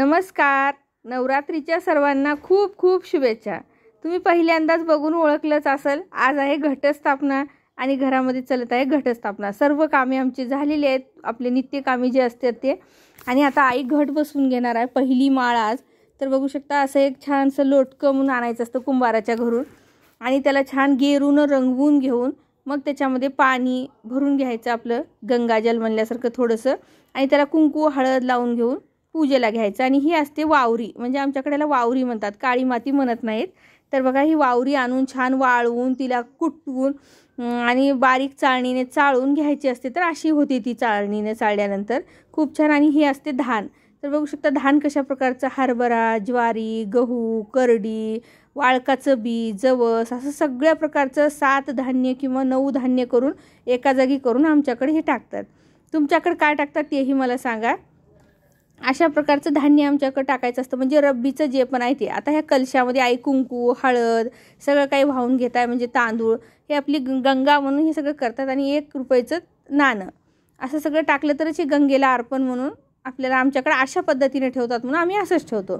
नमस्कार नवरात्रीच्या सर्वांना खूप खूप शुभेच्छा तुम्ही पहिल्यांदाच बघून ओळखलंच असल आज आहे घटस्थापना आणि घरामध्ये चलत आहे घटस्थापना सर्व कामे आमची झालेली आहेत आपले नित्य कामे जे असतात ते आणि आता आई घट बसून घेणार आहे पहिली माळ आज तर बघू शकता असं एक छानसं लोटकं म्हणून आणायचं असतं कुंभाराच्या घरून आणि त्याला छान गेरून रंगवून घेऊन मग त्याच्यामध्ये पाणी भरून घ्यायचं आपलं गंगाजल म्हणल्यासारखं थोडंसं आणि त्याला कुंकू हळद लावून घेऊन पूजेला घ्यायचं आणि ही असते वावरी म्हणजे आमच्याकडेला वावरी म्हणतात काळी माती म्हणत नाहीत तर बघा ही वावरी आणून छान वाळवून तिला कुटवून आणि बारीक चाळणीने चाळून घ्यायची असते तर अशी होती ती चाळणीने चाळल्यानंतर खूप छान आणि ही असते धान तर बघू शकता धान कशा प्रकारचं हरभरा ज्वारी गहू करडी वाळकाचं बी जवस असं सगळ्या प्रकारचं सात धान्य किंवा नऊ धान्य करून एका जागी करून आमच्याकडे हे टाकतात तुमच्याकडे काय टाकतात तेही मला सांगा अशा प्रकारचं धान्य आमच्याकडे टाकायचं असतं म्हणजे रब्बीचं जे पण आहे ते आता ह्या कलशामध्ये आई कुंकू हळद सगळं काही वाहून घेत आहे म्हणजे तांदूळ हे आपली गंगा म्हणून हे सगळं करतात आणि एक रुपयाचं नाणं असं सगळं टाकलं तरच हे गंगेला अर्पण म्हणून आपल्याला आमच्याकडे अशा पद्धतीने ठेवतात म्हणून आम्ही असंच ठेवतो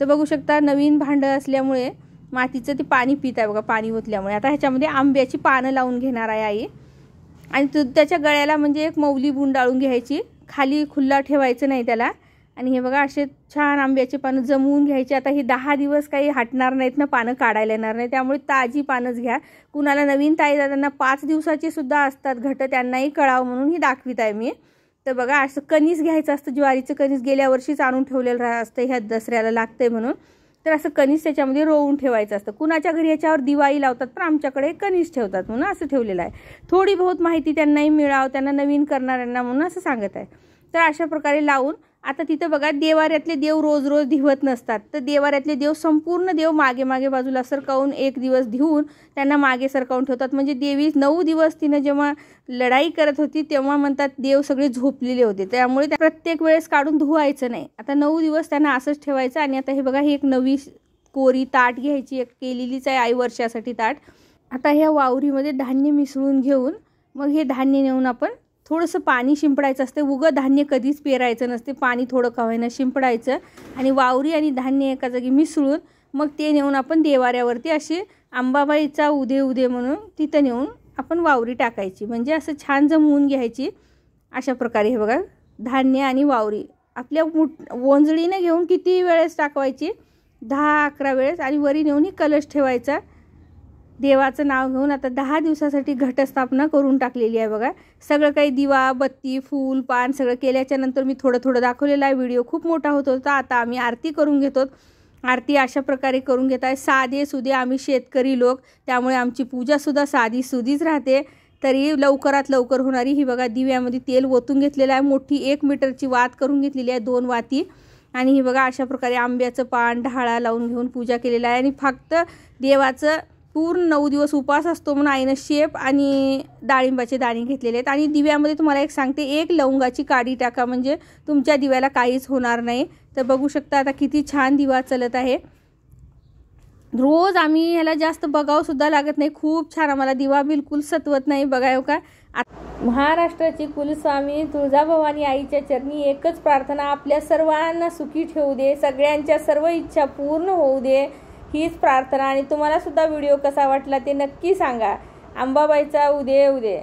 तर बघू शकता नवीन भांडं असल्यामुळे मातीचं ते पाणी पित आहे बघा पाणी ओतल्यामुळे आता ह्याच्यामध्ये आंब्याची पानं लावून घेणार आहे आई आणि त्याच्या गळ्याला म्हणजे एक मौली बुंडाळून घ्यायची खाली खुल्ला ठेवायचं नाही त्याला आणि हे बघा असे छान आंब्याचे पानं जमवून घ्यायचे आता हे दहा दिवस काही हटणार नाहीत ना पानं काढायला येणार नाही त्यामुळे ताजी पानंच घ्या कुणाला नवीन ताई दादांना पाच दिवसाचे सुद्धा असतात घट त्यांनाही कळावं म्हणून ही दाखवित आहे मी तर बघा असं कणीस घ्यायचं असतं ज्वारीचं कणीस गेल्या वर्षीच आणून ठेवलेलं राह असतं ह्या दसऱ्याला लागतंय म्हणून तर असं कणीस त्याच्यामध्ये रोवून ठेवायचं असतं कुणाच्या घरी याच्यावर दिवाळी लावतात पण आमच्याकडे कणीस ठेवतात म्हणून असं ठेवलेलं आहे थोडी बहुत माहिती त्यांनाही मिळावं त्यांना नवीन करणाऱ्यांना म्हणून असं सांगत आहे तर अशा प्रकारे लावून आता तिथं बघा देवाऱ्यातले देव रोज रोज धिवत नसतात तर देवाऱ्यातले देव संपूर्ण देव मागे मागे बाजूला सरकावून एक दिवस धिवून त्यांना मागे सरकावून ठेवतात म्हणजे देवी नऊ दिवस तिनं जेव्हा लढाई करत होती तेव्हा म्हणतात देव सगळे झोपलेले होते त्यामुळे त्या प्रत्येक वेळेस काढून धुवायचं नाही आता नऊ दिवस त्यांना असंच ठेवायचं आणि आता हे बघा ही एक नवी कोरी ताट घ्यायची एक केलेलीच आहे आई वर्षासाठी ताट आता ह्या वावरीमध्ये धान्य मिसळून घेऊन मग हे धान्य नेऊन आपण थोडंसं पाणी शिंपडायचं असते उगं धान्य कधीच पेरायचं नसते पाणी थोडं कवायनं शिंपडायचं आणि वावरी आणि धान्य एका जागी मिसळून मग ते नेऊन आपण देवाऱ्यावरती असे आंबाबाईचा उदे उदे म्हणून तिथं नेऊन आपण वावरी टाकायची म्हणजे असं छान जमवून घ्यायची अशा प्रकारे हे बघा धान्य आणि वावरी आपल्या मुठ ओंजळीनं घेऊन किती वेळेस टाकवायची दहा अकरा वेळेस आणि वरी नेऊन ही कलश ठेवायचा देवाचं नाव घेऊन आता दहा दिवसासाठी घटस्थापना करून टाकलेली आहे बघा सगळं काही दिवा बत्ती फूल पान सगळं केल्याच्या नंतर मी थोडं थोडं दाखवलेलं आहे व्हिडिओ खूप मोठा होत होता आता आम्ही आरती करून घेतो आरती अशा प्रकारे करून घेत आहे साधे सुधे आम्ही शेतकरी लोक त्यामुळे आमची पूजासुद्धा साधी सुधीच राहते तरी लवकरात लवकर होणारी ही बघा दिव्यामध्ये तेल ओतून घेतलेलं आहे मोठी एक मीटरची वात करून घेतलेली आहे दोन वाती आणि ही बघा अशा प्रकारे आंब्याचं पान ढाळा लावून घेऊन पूजा केलेलं आहे आणि फक्त देवाचं पूर्ण नऊ दिवस उपास असतो म्हणून आईनं शेप आणि डाळिंबाचे दाणे घेतलेले आहेत आणि दिव्यामध्ये तुम्हाला एक सांगते एक लवंगाची काडी टाका म्हणजे तुमच्या दिव्याला काहीच होणार नाही तर बघू शकता आता किती छान दिवा चलत आहे रोज आम्ही ह्याला जास्त बघावंसुद्धा लागत नाही खूप छान आम्हाला दिवा बिलकुल सतवत नाही बघाय हो का महाराष्ट्राची कुलस्वामी तुळजाभवानी आईच्या चरणी एकच प्रार्थना आपल्या सर्वांना सुखी ठेवू दे सगळ्यांच्या सर्व इच्छा पूर्ण होऊ दे हीच प्रार्थना आणि तुम्हाला सुद्धा व्हिडिओ कसा वाटला ते नक्की सांगा अंबाबाईचा उदय उदय